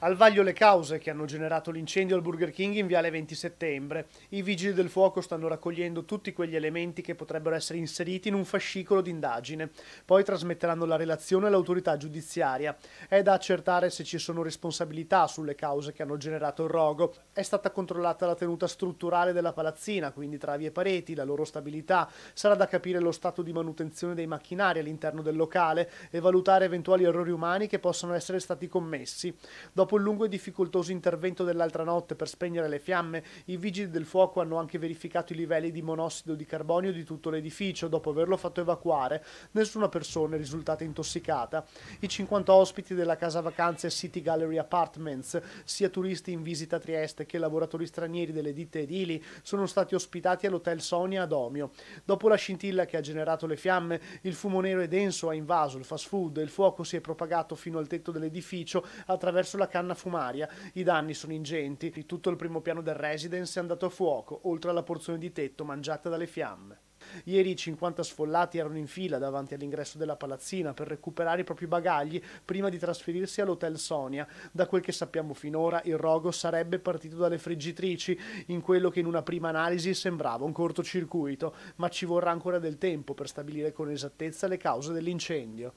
Al vaglio le cause che hanno generato l'incendio al Burger King in Viale 20 Settembre. I vigili del fuoco stanno raccogliendo tutti quegli elementi che potrebbero essere inseriti in un fascicolo d'indagine. Poi trasmetteranno la relazione all'autorità giudiziaria. È da accertare se ci sono responsabilità sulle cause che hanno generato il rogo. È stata controllata la tenuta strutturale della palazzina, quindi travi e pareti, la loro stabilità. Sarà da capire lo stato di manutenzione dei macchinari all'interno del locale e valutare eventuali errori umani che possano essere stati commessi. Dopo Dopo il lungo e difficoltoso intervento dell'altra notte per spegnere le fiamme, i vigili del fuoco hanno anche verificato i livelli di monossido di carbonio di tutto l'edificio dopo averlo fatto evacuare. Nessuna persona è risultata intossicata. I 50 ospiti della casa vacanze City Gallery Apartments, sia turisti in visita a Trieste che lavoratori stranieri delle ditte edili, sono stati ospitati all'hotel Sonia a Domio. Dopo la scintilla che ha generato le fiamme, il fumo nero e denso ha invaso il fast food e il fuoco si è propagato fino al tetto dell'edificio attraverso la casa canna fumaria, i danni sono ingenti, tutto il primo piano del residence è andato a fuoco, oltre alla porzione di tetto mangiata dalle fiamme. Ieri 50 sfollati erano in fila davanti all'ingresso della palazzina per recuperare i propri bagagli prima di trasferirsi all'Hotel Sonia. Da quel che sappiamo finora, il rogo sarebbe partito dalle friggitrici in quello che in una prima analisi sembrava un cortocircuito, ma ci vorrà ancora del tempo per stabilire con esattezza le cause dell'incendio.